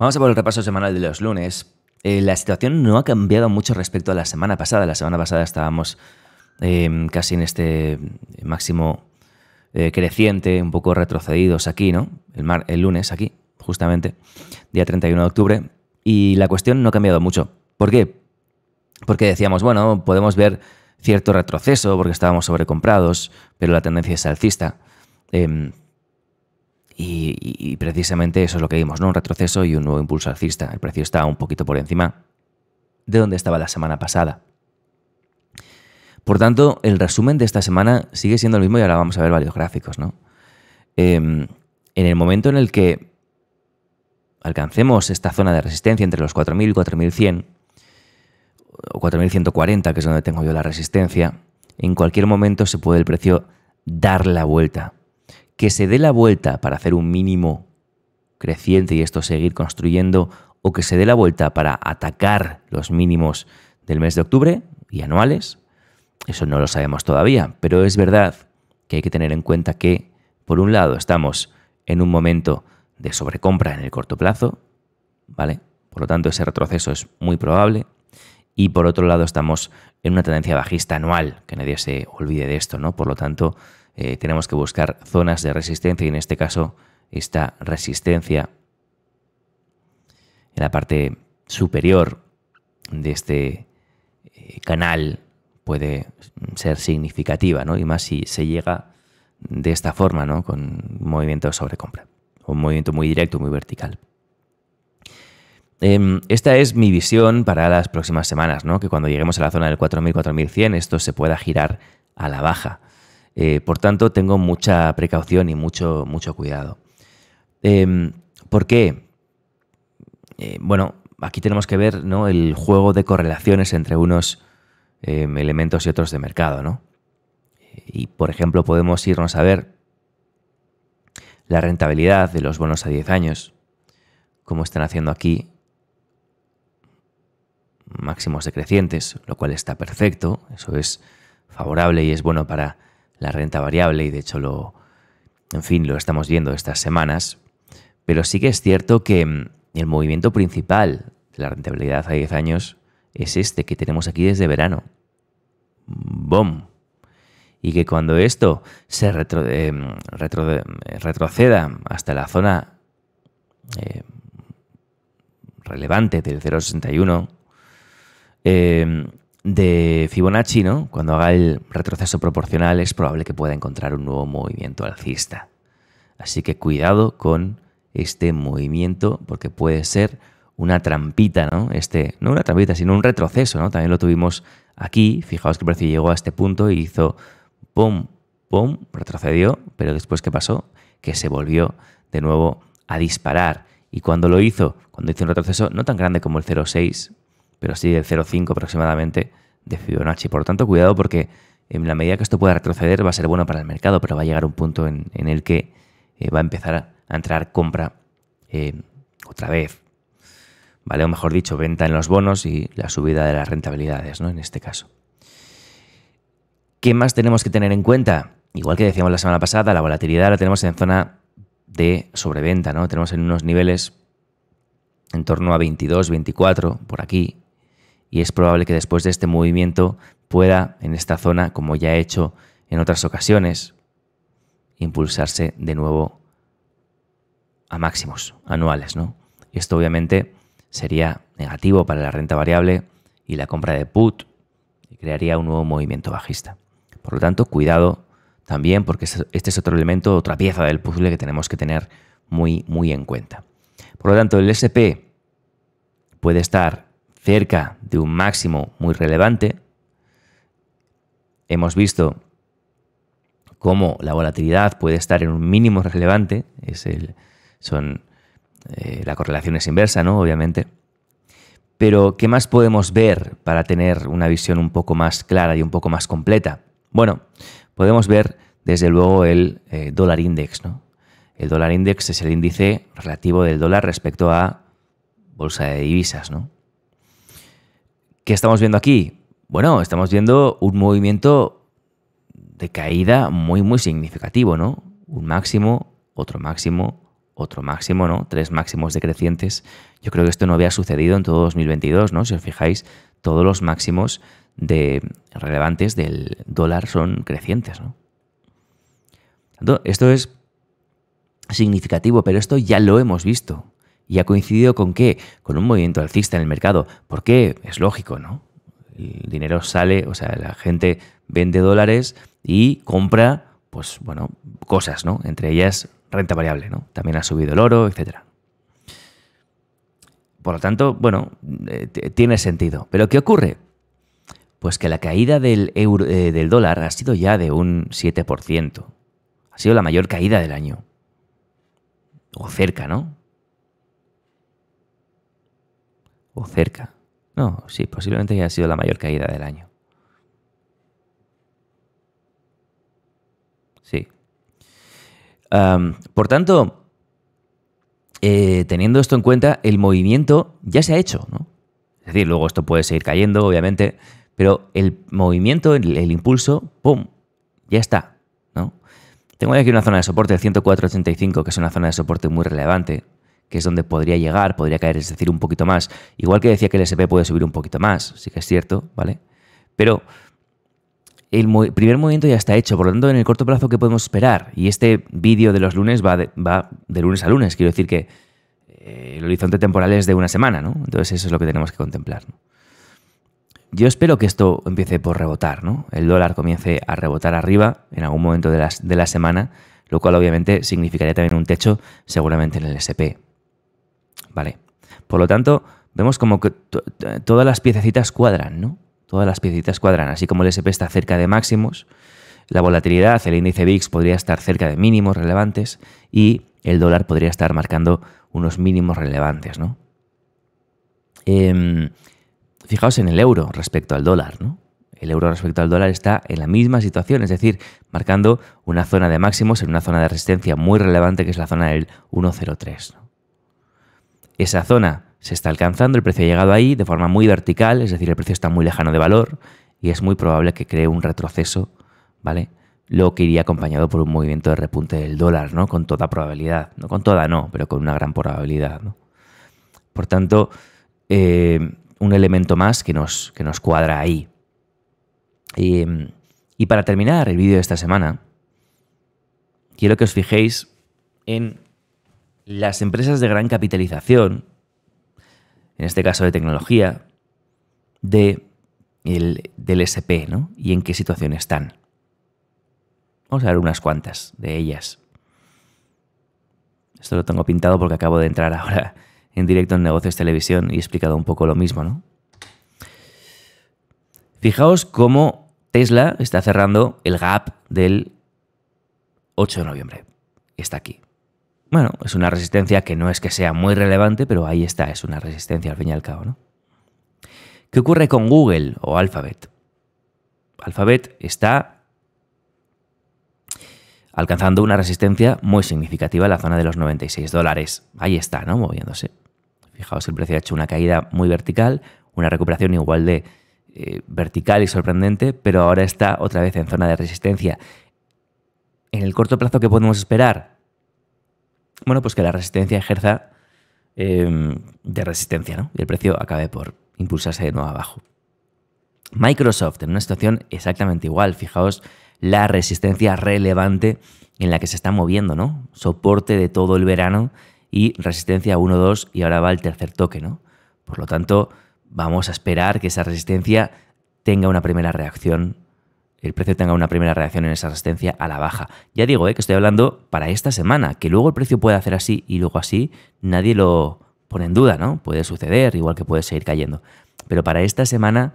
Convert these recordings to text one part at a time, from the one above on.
Vamos a por el repaso semanal de los lunes. Eh, la situación no ha cambiado mucho respecto a la semana pasada. La semana pasada estábamos em, casi en este máximo eh, creciente, un poco retrocedidos aquí, ¿no? El, lunes, aquí, justamente, día 31 de octubre. Y la cuestión no ha cambiado mucho. ¿Por qué? Porque decíamos, bueno, podemos ver cierto retroceso porque estábamos sobrecomprados, pero la tendencia es alcista. Em, y, precisamente eso es lo que vimos, ¿no? Un retroceso y un nuevo impulso alcista. El precio está un poquito por encima de donde estaba la semana pasada. Por tanto, el resumen de esta semana sigue siendo el mismo y ahora vamos a ver varios gráficos, ¿no? Em, en el momento en el que alcancemos esta zona de resistencia entre los 4.000 y 4.100, o 4.140, que es donde tengo yo la resistencia, en cualquier momento se puede el precio dar la vuelta que se dé la vuelta para hacer un mínimo creciente y esto seguir construyendo, o que se dé la vuelta para atacar los mínimos del mes de octubre y anuales, eso no lo sabemos todavía, pero es verdad que hay que tener en cuenta que, por un lado, estamos en un momento de sobrecompra en el corto plazo, ¿vale? Por lo tanto, ese retroceso es muy probable. Y por otro lado, estamos en una tendencia bajista anual, que nadie se olvide de esto, ¿no? Por lo tanto, eh, tenemos que buscar zonas de resistencia y en este caso esta resistencia en la parte superior de este eh, canal puede ser significativa, Y más si se llega de esta forma, ¿no? Con movimiento de sobrecompra, un movimiento muy directo, muy vertical. Em, esta es mi visión para las próximas semanas, Que cuando lleguemos a la zona del 4000-4100 esto se pueda girar a la baja. Eh, por tanto, tengo mucha precaución y mucho, mucho cuidado. Em, ¿Por qué? Eh, bueno, aquí tenemos que ver el juego de correlaciones entre unos em, elementos y otros de mercado. ¿no? Y, por ejemplo, podemos irnos a ver la rentabilidad de los bonos a 10 años, como están haciendo aquí máximos decrecientes, lo cual está perfecto, eso es favorable y es bueno para la renta variable y de hecho lo, en fin, lo estamos viendo estas semanas, pero sí que es cierto que mm, el movimiento principal de la rentabilidad a 10 años es este que tenemos aquí desde verano. ¡Bom! Y que cuando esto se retro, eh, retro, eh, retroceda hasta la zona eh, relevante del 0,61, de Fibonacci, ¿no? Cuando haga el retroceso proporcional es probable que pueda encontrar un nuevo movimiento alcista. Así que cuidado con este movimiento porque puede ser una trampita, ¿no? Este, no una trampita, sino un retroceso, ¿no? También lo tuvimos aquí, fijaos que el precio llegó a este punto y hizo pum, pum, retrocedió, pero después ¿qué pasó? Que se volvió de nuevo a disparar. Y cuando lo hizo, cuando hizo un retroceso no tan grande como el 0,6, pero sí de 0,5 aproximadamente de Fibonacci. Por lo tanto, cuidado porque en la medida que esto pueda retroceder va a ser bueno para el mercado, pero va a llegar un punto en, el que eh, va a empezar a entrar compra eh, otra vez, ¿vale? O mejor dicho, venta en los bonos y la subida de las rentabilidades, ¿no? En este caso. ¿Qué más tenemos que tener en cuenta? Igual que decíamos la semana pasada, la volatilidad la tenemos en zona de sobreventa, ¿no? Tenemos en unos niveles en torno a 22, 24, por aquí, y es probable que después de este movimiento pueda en esta zona, como ya he hecho en otras ocasiones, impulsarse de nuevo a máximos anuales. ¿no? Esto obviamente sería negativo para la renta variable y la compra de put y crearía un nuevo movimiento bajista. Por lo tanto, cuidado también porque este, este es otro elemento, otra pieza del puzzle que tenemos que tener muy, muy en cuenta. Por lo tanto, el SP puede estar cerca de un máximo muy relevante. Hemos visto cómo la volatilidad puede estar en un mínimo relevante, es el, son, eh, la correlación es inversa, ¿no? Obviamente. Pero, ¿qué más podemos ver para tener una visión un poco más clara y un poco más completa? Bueno, podemos ver desde luego el eh, dólar index. ¿no? El dólar index es el índice relativo del dólar respecto a bolsa de divisas. ¿no? ¿Qué estamos viendo aquí? Bueno, estamos viendo un movimiento de caída muy, muy significativo, ¿no? Un máximo, otro máximo, otro máximo, ¿no? Tres máximos decrecientes. Yo creo que esto no había sucedido en todo 2022, ¿no? Si os fijáis, todos los máximos de relevantes del dólar son crecientes, ¿no? Esto es significativo, pero esto ya lo hemos visto y ha coincidido con qué? Con un movimiento alcista en el mercado. ¿Por qué? Es lógico, ¿no? El dinero sale, o sea, la gente vende dólares y compra, pues bueno, cosas, ¿no? Entre ellas renta variable, ¿no? También ha subido el oro, etcétera. Por lo tanto, bueno, eh, tiene sentido. Pero ¿qué ocurre? Pues que la caída del, eh, del dólar ha sido ya de un 7%. Ha sido la mayor caída del año. O cerca, ¿no? o cerca. No, sí, posiblemente haya sido la mayor caída del año. Sí. por tanto, eh, teniendo esto en cuenta, el movimiento ya se ha hecho, ¿no? Es decir, luego esto puede seguir cayendo, obviamente, pero el movimiento, el, impulso, ¡pum! Ya está, ¿no? Tengo aquí una zona de soporte el 104.85, que es una zona de soporte muy relevante que es donde podría llegar, podría caer, es decir, un poquito más. Igual que decía que el SP puede subir un poquito más, sí que es cierto, ¿vale? Pero el primer movimiento ya está hecho, por lo tanto, en el corto plazo, ¿qué podemos esperar? Y este vídeo de los lunes va de, lunes a lunes, quiero decir que eh, el horizonte temporal es de una semana, ¿no? Entonces eso es lo que tenemos que contemplar. Yo espero que esto empiece por rebotar, ¿no? El dólar comience a rebotar arriba en algún momento de la semana, lo cual obviamente significaría también un techo seguramente en el SP. ¿vale? Por lo tanto, vemos como que todas las piececitas cuadran, ¿no? Todas las piecitas cuadran, así como el SP está cerca de máximos, la volatilidad, el índice VIX podría estar cerca de mínimos relevantes y el dólar podría estar marcando unos mínimos relevantes, ¿no? Em, fijaos en el euro respecto al dólar, ¿no? El euro respecto al dólar está en la misma situación, es decir, marcando una zona de máximos en una zona de resistencia muy relevante que es la zona del 103. ¿no? esa zona se está alcanzando, el precio ha llegado ahí de forma muy vertical, es decir, el precio está muy lejano de valor y es muy probable que cree un retroceso, ¿vale? Lo que iría acompañado por un movimiento de repunte del dólar, ¿no? Con toda probabilidad, no con toda no, pero con una gran probabilidad, ¿no? Por tanto, eh, un elemento más que nos, que nos cuadra ahí. y para terminar el vídeo de esta semana, quiero que os fijéis en las empresas de gran capitalización, en este caso de tecnología, de del SP, ¿no? Y en qué situación están. Vamos a ver unas cuantas de ellas. Esto lo tengo pintado porque acabo de entrar ahora en directo en Negocios Televisión y he explicado un poco lo mismo, ¿no? Fijaos cómo Tesla está cerrando el gap del 8 de noviembre. Está aquí. Bueno, es una resistencia que no es que sea muy relevante, pero ahí está, es una resistencia al fin y al cabo, ¿no? ¿Qué ocurre con Google o Alphabet? Alphabet está alcanzando una resistencia muy significativa en la zona de los 96 dólares. Ahí está, ¿no? Moviéndose. Fijaos, el precio ha hecho una caída muy vertical, una recuperación igual de eh, vertical y sorprendente, pero ahora está otra vez en zona de resistencia. En el corto plazo, ¿qué podemos esperar? bueno, pues que la resistencia ejerza em, de resistencia, ¿no? Y el precio acabe por impulsarse de nuevo abajo. Microsoft en una situación exactamente igual, fijaos la resistencia relevante en la que se está moviendo, ¿no? Soporte de todo el verano y resistencia 1-2 y ahora va el tercer toque, ¿no? Por lo tanto, vamos a esperar que esa resistencia tenga una primera reacción el precio tenga una primera reacción en esa resistencia a la baja. Ya digo eh, que estoy hablando para esta semana, que luego el precio puede hacer así y luego así, nadie lo pone en duda, ¿no? Puede suceder, igual que puede seguir cayendo. Pero para esta semana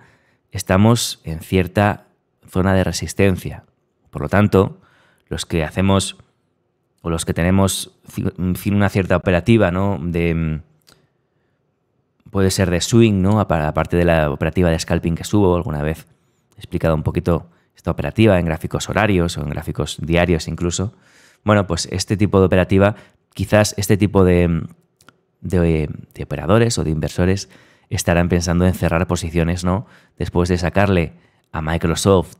estamos en cierta zona de resistencia. Por lo tanto, los que hacemos o los que tenemos una cierta operativa, ¿no? De, mm, puede ser de swing, ¿no? Aparte de la operativa de scalping que subo alguna vez. He explicado un poquito esta operativa en gráficos horarios o en gráficos diarios incluso, bueno, pues este tipo de operativa, quizás este tipo de, operadores o de inversores estarán pensando en cerrar posiciones, ¿no? Después de sacarle a Microsoft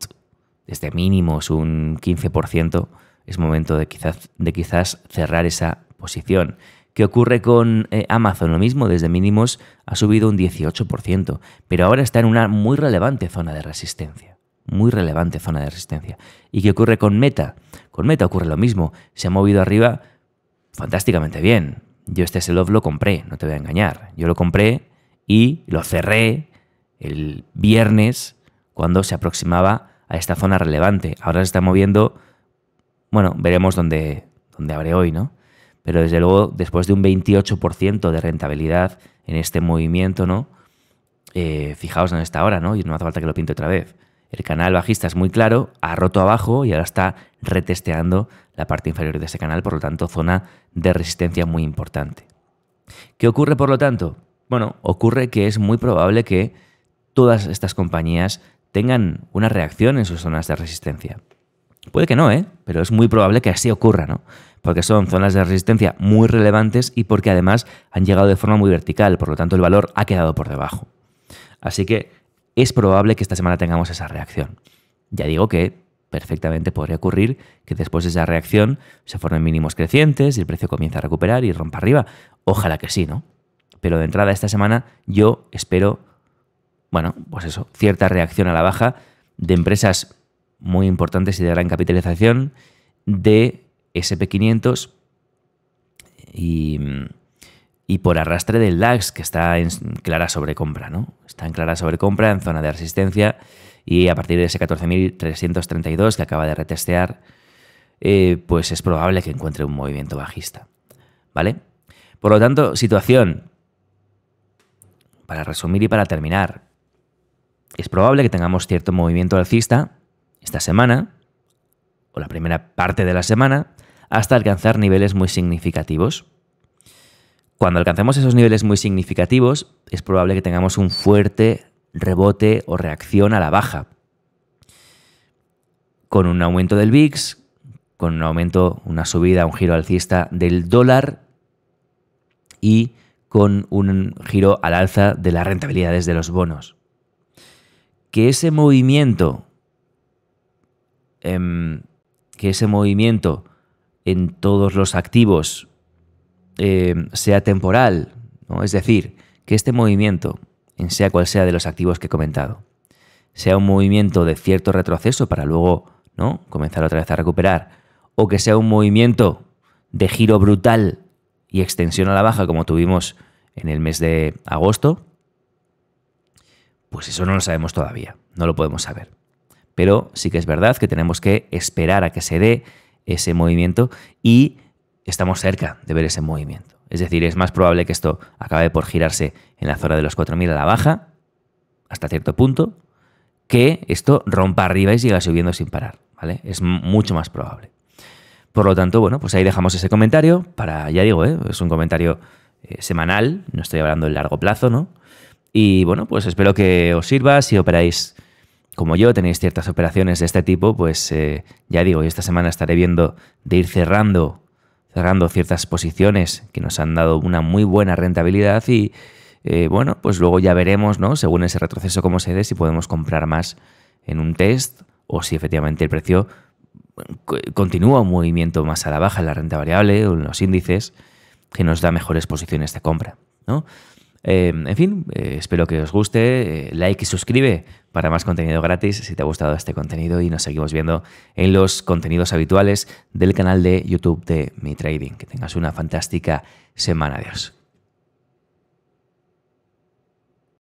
desde mínimos un 15%, es momento de quizás, de quizás cerrar esa posición. ¿Qué ocurre con eh, Amazon? Lo mismo, desde mínimos ha subido un 18%, pero ahora está en una muy relevante zona de resistencia muy relevante zona de resistencia. ¿Y qué ocurre con Meta? Con Meta ocurre lo mismo. Se ha movido arriba fantásticamente bien. Yo este sell-off lo compré, no te voy a engañar. Yo lo compré y lo cerré el viernes cuando se aproximaba a esta zona relevante. Ahora se está moviendo, bueno, veremos dónde, dónde abre hoy, ¿no? Pero desde luego, después de un 28% de rentabilidad en este movimiento, ¿no? Eh, fijaos en esta hora, ¿no? Y no hace falta que lo pinte otra vez. El canal bajista es muy claro, ha roto abajo y ahora está retesteando la parte inferior de ese canal, por lo tanto, zona de resistencia muy importante. ¿Qué ocurre, por lo tanto? Bueno, ocurre que es muy probable que todas estas compañías tengan una reacción en sus zonas de resistencia. Puede que no, ¿eh? pero es muy probable que así ocurra, ¿no? Porque son zonas de resistencia muy relevantes y porque además han llegado de forma muy vertical, por lo tanto el valor ha quedado por debajo. Así que es probable que esta semana tengamos esa reacción. Ya digo que perfectamente podría ocurrir que después de esa reacción se formen mínimos crecientes y el precio comienza a recuperar y rompa arriba. Ojalá que sí, ¿no? Pero de entrada esta semana yo espero, bueno, pues eso, cierta reacción a la baja de empresas muy importantes y de gran capitalización de SP500 y mm, y por arrastre del DAX, que está en clara sobrecompra, ¿no? Está en clara sobrecompra en zona de resistencia y a partir de ese 14.332 que acaba de retestear, eh, pues es probable que encuentre un movimiento bajista, ¿vale? Por lo tanto, situación, para resumir y para terminar, es probable que tengamos cierto movimiento alcista esta semana, o la primera parte de la semana, hasta alcanzar niveles muy significativos, cuando alcancemos esos niveles muy significativos, es probable que tengamos un fuerte rebote o reacción a la baja. Con un aumento del VIX, con un aumento, una subida, un giro alcista del dólar y con un giro al alza de las rentabilidades de los bonos. Que ese movimiento, em, que ese movimiento en todos los activos eh, sea temporal, es decir, que este movimiento, en sea cual sea de los activos que he comentado, sea un movimiento de cierto retroceso para luego ¿no? comenzar otra vez a recuperar, o que sea un movimiento de giro brutal y extensión a la baja como tuvimos en el mes de agosto, pues eso no lo sabemos todavía, no lo podemos saber. Pero sí que es verdad que tenemos que esperar a que se dé ese movimiento y estamos cerca de ver ese movimiento. Es decir, es más probable que esto acabe por girarse en la zona de los 4.000 a la baja, hasta cierto punto, que esto rompa arriba y siga subiendo sin parar. ¿vale? Es mucho más probable. Por lo tanto, bueno, pues ahí dejamos ese comentario para, ya digo, ¿eh? es un comentario eh, semanal, no estoy hablando en largo plazo, ¿no? Y bueno, pues espero que os sirva si operáis como yo tenéis ciertas operaciones de este tipo, pues eh, ya digo, esta semana estaré viendo de ir cerrando cerrando ciertas posiciones que nos han dado una muy buena rentabilidad y eh, bueno, pues luego ya veremos, ¿no? Según ese retroceso como se dé, si podemos comprar más en un test o si efectivamente el precio continúa un movimiento más a la baja en la renta variable o en los índices que nos da mejores posiciones de compra, ¿no? Em, en fin, eh, espero que os guste. Eh, like y suscribe para más contenido gratis si te ha gustado este contenido y nos seguimos viendo en los contenidos habituales del canal de YouTube de Mi Trading. Que tengas una fantástica semana. Adiós.